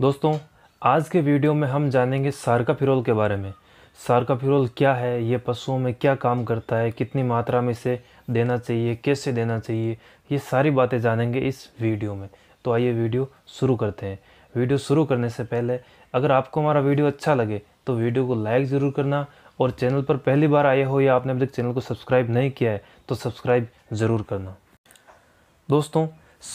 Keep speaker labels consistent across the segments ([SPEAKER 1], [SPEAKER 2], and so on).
[SPEAKER 1] दोस्तों आज के वीडियो में हम जानेंगे सार्काफिरोल के बारे में सार्काफिरोल क्या है ये पशुओं में क्या काम करता है कितनी मात्रा में इसे देना चाहिए कैसे देना चाहिए ये सारी बातें जानेंगे इस वीडियो में तो आइए वीडियो शुरू करते हैं वीडियो शुरू करने से पहले अगर आपको हमारा वीडियो अच्छा लगे तो वीडियो को लाइक ज़रूर करना और चैनल पर पहली बार आए हो या आपने अभी तक चैनल को सब्सक्राइब नहीं किया है तो सब्सक्राइब ज़रूर करना दोस्तों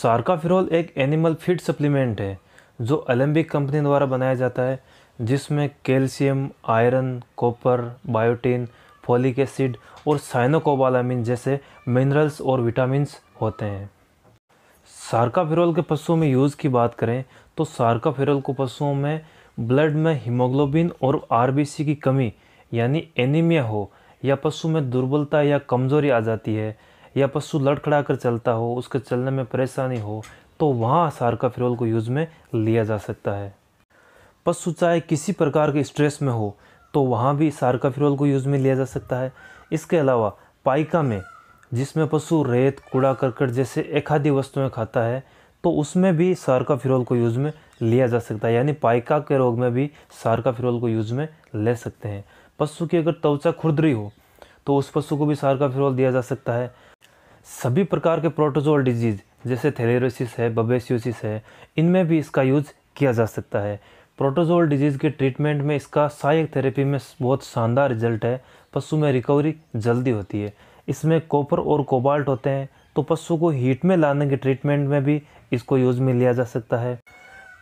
[SPEAKER 1] सार्काफिरोल एक एनिमल फीड सप्लीमेंट है जो अलम्बिक कंपनी द्वारा बनाया जाता है जिसमें calcium iron copper biotin folic acid और साइनोकोबालामिन जैसे मिनरल्स और विटामिन होते हैं सार्काफिरोल के पशुओं में यूज़ की बात करें तो सार्काफिरोल को पशुओं में ब्लड में हीमोग्लोबिन और आरबीसी की कमी यानी एनीमिया हो या पशु में दुर्बलता या कमज़ोरी आ जाती है या पशु लड़खड़ा कर चलता हो उसके चलने में परेशानी हो तो वहाँ सार्काफिरोल को यूज़ में लिया जा सकता है पशु चाहे किसी प्रकार के स्ट्रेस में हो तो वहाँ भी सार्काफिरोल को यूज़ में लिया जा सकता है इसके अलावा पाइका में जिसमें पशु रेत कूड़ा करकट जैसे एक वस्तु में खाता है तो उसमें भी सार्काफिरोल को यूज़ में लिया जा सकता है यानी पाइका के रोग में भी सार्काफिरोल को यूज़ में ले सकते हैं पशु की अगर त्वचा खुरदरी हो तो उस पशु को भी सार्काफिरोल दिया जा सकता है सभी प्रकार के प्रोटोजोल डिजीज़ जैसे थेलेरोसिस है बबेसियोसिस है इनमें भी इसका यूज़ किया जा सकता है प्रोटोजोल डिजीज़ के ट्रीटमेंट में इसका सहायक थेरेपी में बहुत शानदार रिजल्ट है पशु में रिकवरी जल्दी होती है इसमें कॉपर और कोबाल्ट होते हैं तो पशु को हीट में लाने के ट्रीटमेंट में भी इसको यूज़ में लिया जा सकता है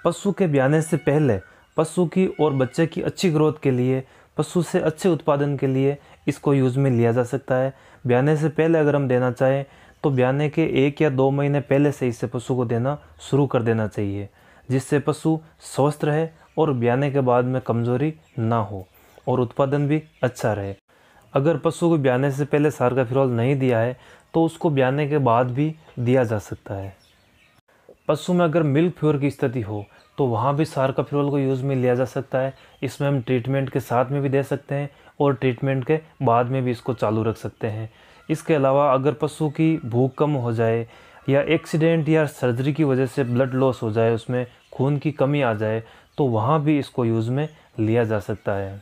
[SPEAKER 1] पशु के ब्याने से पहले पशु की और बच्चे की अच्छी ग्रोथ के लिए पशु से अच्छे उत्पादन के लिए इसको यूज़ में लिया जा सकता है ब्याने से पहले अगर हम देना चाहें तो ब्याने के एक या दो महीने पहले से इसे पशु को देना शुरू कर देना चाहिए जिससे पशु स्वस्थ रहे और ब्याने के बाद में कमजोरी ना हो और उत्पादन भी अच्छा रहे अगर पशु को ब्याने से पहले सार का नहीं दिया है तो उसको ब्याने के बाद भी दिया जा सकता है पशु में अगर मिल्क फ्यूर की स्थिति हो तो वहाँ भी सार का को यूज़ में लिया जा सकता है इसमें हम ट्रीटमेंट के साथ में भी दे सकते हैं और ट्रीटमेंट के बाद में भी इसको चालू रख सकते हैं इसके अलावा अगर पशु की भूख कम हो जाए या एक्सीडेंट या सर्जरी की वजह से ब्लड लॉस हो जाए उसमें खून की कमी आ जाए तो वहाँ भी इसको यूज़ में लिया जा सकता है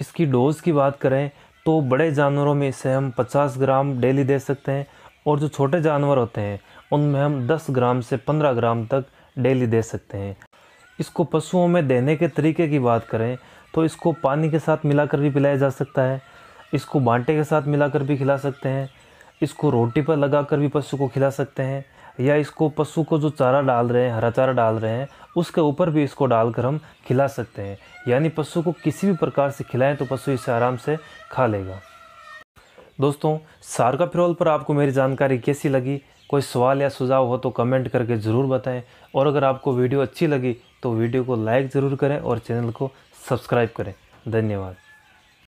[SPEAKER 1] इसकी डोज़ की बात करें तो बड़े जानवरों में इसे हम 50 ग्राम डेली दे सकते हैं और जो छोटे जानवर होते हैं उनमें हम 10 ग्राम से 15 ग्राम तक डेली दे सकते हैं इसको पशुओं में देने के तरीके की बात करें तो इसको पानी के साथ मिलाकर भी पिलाया जा सकता है इसको बांटे के साथ मिलाकर भी खिला सकते हैं इसको रोटी पर लगाकर भी पशु को खिला सकते हैं या इसको पशु को जो चारा डाल रहे हैं हरा चारा डाल रहे हैं उसके ऊपर भी इसको डालकर हम खिला सकते हैं यानी पशु को किसी भी प्रकार से खिलाएं तो पशु इसे आराम से खा लेगा दोस्तों सारका फिरोल पर आपको मेरी जानकारी कैसी लगी कोई सवाल या सुझाव हो तो कमेंट करके ज़रूर बताएं और अगर आपको वीडियो अच्छी लगी तो वीडियो को लाइक ज़रूर करें और चैनल को सब्सक्राइब करें धन्यवाद